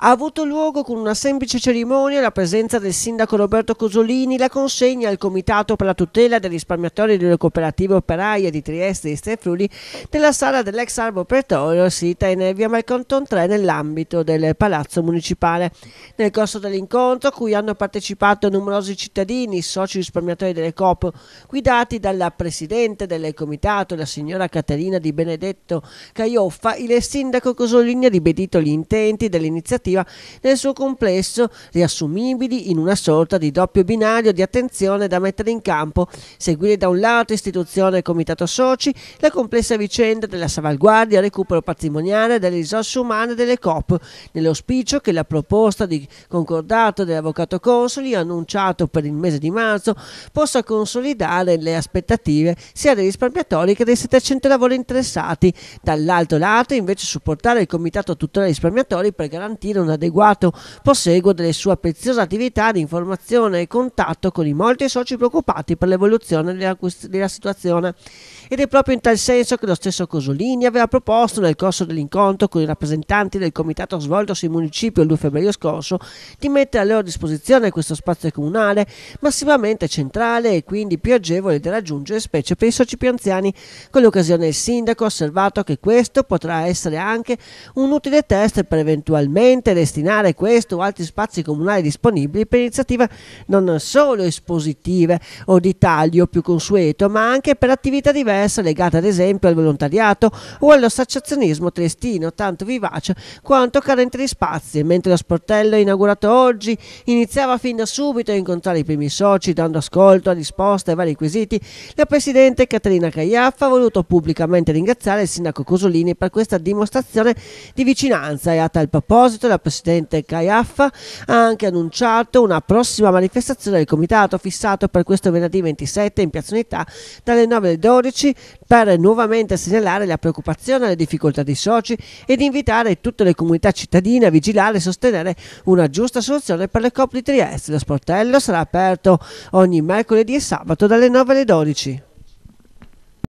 ha avuto luogo con una semplice cerimonia la presenza del sindaco Roberto Cosolini, la consegna al Comitato per la tutela dei risparmiatori delle cooperative operaie di Trieste e Stefruli nella sala dell'ex Arbo Pretorio, sita in via Malconton 3 nell'ambito del Palazzo Municipale. Nel corso dell'incontro, a cui hanno partecipato numerosi cittadini, soci risparmiatori delle COP, guidati dalla Presidente del Comitato, la signora Caterina Di Benedetto Caioffa, il sindaco Cosolini ha ribadito gli intenti dell'iniziativa narrativa nel suo complesso riassumibili in una sorta di doppio binario di attenzione da mettere in campo, seguire da un lato istituzione e comitato soci, la complessa vicenda della salvaguardia, recupero patrimoniale, delle risorse umane delle COP, nell'auspicio che la proposta di concordato dell'avvocato Consoli annunciato per il mese di marzo possa consolidare le aspettative sia dei risparmiatori che dei 700 lavori interessati, dall'altro lato invece supportare il comitato tutore dei risparmiatori per garantire in un adeguato proseguo delle sue preziose attività di informazione e contatto con i molti soci preoccupati per l'evoluzione della, della situazione. Ed è proprio in tal senso che lo stesso Cosolini aveva proposto nel corso dell'incontro con i rappresentanti del comitato svolto sul municipio il 2 febbraio scorso di mettere a loro disposizione questo spazio comunale massivamente centrale e quindi più agevole da raggiungere specie per i soci più anziani. Con l'occasione il sindaco ha osservato che questo potrà essere anche un utile test per eventualmente urgente destinare questo o altri spazi comunali disponibili per iniziative non solo espositive o di taglio più consueto, ma anche per attività diverse legate ad esempio al volontariato o all'associazionismo triestino, tanto vivace quanto carente di spazi, mentre lo sportello inaugurato oggi iniziava fin da subito a incontrare i primi soci, dando ascolto a risposte ai vari quesiti, la Presidente Caterina Cagliaffa ha voluto pubblicamente ringraziare il Sindaco Cosolini per questa dimostrazione di vicinanza e a tal proposito la la presidente Caiaffa ha anche annunciato una prossima manifestazione del comitato fissato per questo venerdì 27 in Piazza Unità dalle 9 alle 12 per nuovamente segnalare la preoccupazione e le difficoltà dei soci ed invitare tutte le comunità cittadine a vigilare e sostenere una giusta soluzione per le COP di Trieste. Lo sportello sarà aperto ogni mercoledì e sabato dalle 9 alle 12.